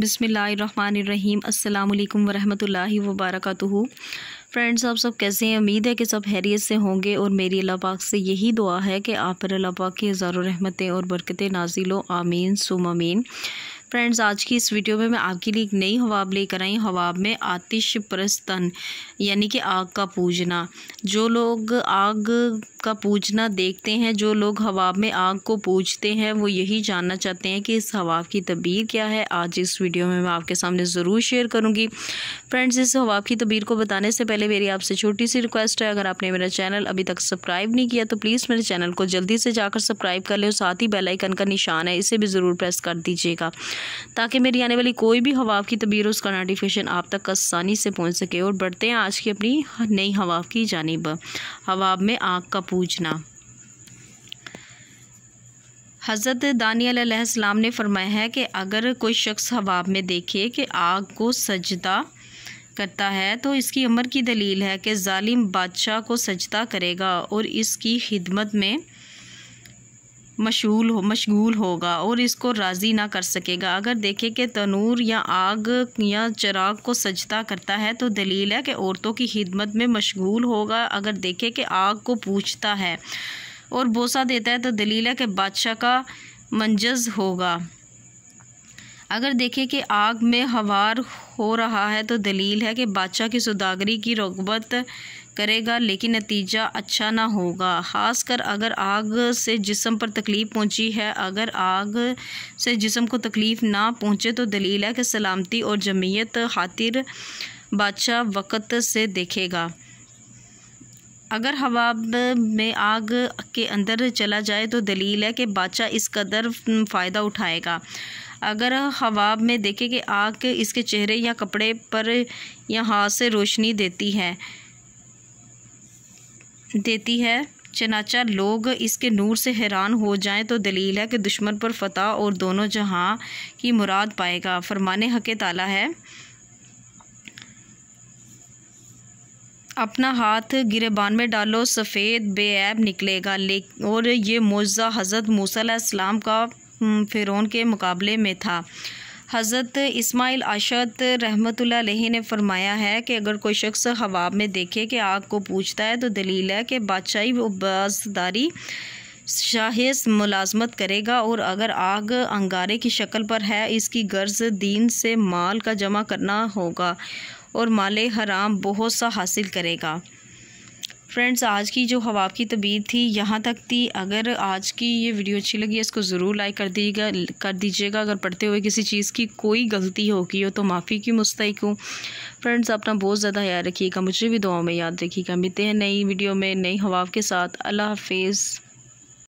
बिसमीम् अल्लाम वबरक फ्रेंड्स आप सब कैसे हैं उम्मीद है कि सब हैरियत से होंगे और मेरी अल्लाह पाक से यही दुआ है कि आप पर अल्लाह पाक की हज़ारों रहमतें और बरकतें नाजिलो आमीन सुम फ्रेंड्स आज की इस वीडियो में मैं आपके लिए एक नई हवाब लेकर आई हवाब में आतिश प्रस्तन यानी कि आग का पूजना जो लोग आग का पूजना देखते हैं जो लोग हवाब में आग को पूजते हैं वो यही जानना चाहते हैं कि इस हवाब की तबीर क्या है आज इस वीडियो में मैं आपके सामने ज़रूर शेयर करूँगी फ्रेंड्स इस हवाब की तबीर को बताने से पहले मेरी आपसे छोटी सी रिक्वेस्ट है अगर आपने मेरा चैनल अभी तक सब्सक्राइब नहीं किया तो प्लीज़ मेरे चैनल को जल्दी से जाकर सब्सक्राइब कर लें साथ ही बेलाइकन का निशान है इसे भी ज़रूर प्रेस कर दीजिएगा ताकि मेरी आने वाली कोई भी हवा की तबीर उसका नोटिफिकेशन आप तक आसानी से पहुँच सके और बढ़ते हैं आज की अपनी नई हवा की जानब हवाब में आग का पूजना हज़रत दानियालाम ने फरमाया है कि अगर कोई शख्स हवाब में देखे कि आग को सजदा करता है तो इसकी उम्र की दलील है कि ालिम बादशाह को सजदा करेगा और इसकी खिदमत में मशगूल हो मशगूल होगा और इसको राज़ी ना कर सकेगा अगर देखे कि तनूर या आग या चराग को सजता करता है तो दलील है कि औरतों की खिदमत में मशगूल होगा अगर देखे कि आग को पूछता है और बोसा देता है तो दलील है कि बादशाह का मंजज होगा अगर देखें कि आग में हवार हो रहा है तो दलील है कि बादशाह की सुदागरी की रगबत करेगा लेकिन नतीजा अच्छा ना होगा ख़ासकर अगर आग से जिसम पर तकलीफ़ पहुंची है अगर आग से जिसम को तकलीफ़ ना पहुंचे तो दलील है कि सलामती और जमीयत खातिर बादशाह वक़्त से देखेगा अगर हवा में आग के अंदर चला जाए तो दलील है कि बादशाह इस कदर फ़ायदा उठाएगा अगर हवाब में देखें कि आग इसके चेहरे या कपड़े पर या हाथ से रोशनी देती है देती है चनाचा लोग इसके नूर से हैरान हो जाएं तो दलील है कि दुश्मन पर फतह और दोनों जहां की मुराद पाएगा फरमाने हक ताला है अपना हाथ गिरेबान में डालो सफ़ेद बेऐब निकलेगा ले और ये मौजा हज़रत मूसा का हम्म, फ़िरौन के मुकाबले में था हज़रत इस्माइल अशद रहमत ने फरमाया है कि अगर कोई शख्स हवाब में देखे कि आग को पूछता है तो दलील है कि बादशाही बाजदारी शाहिस मुलाजमत करेगा और अगर आग अंगारे की शक्ल पर है इसकी गर्ज दीन से माल का जमा करना होगा और माल हराम बहुत सा हासिल करेगा फ्रेंड्स आज की जो हवा की तबीयत थी यहाँ तक थी अगर आज की ये वीडियो अच्छी लगी इसको ज़रूर लाइक कर दीजिएगा कर दीजिएगा अगर पढ़ते हुए किसी चीज़ की कोई गलती होगी हो तो माफ़ी की मुस्तक हूँ फ्रेंड्स अपना बहुत ज़्यादा याद रखिएगा मुझे भी दुआ में याद रखिएगा मिलते हैं नई वीडियो में नई हवा के साथ अल्लाह हाफिज़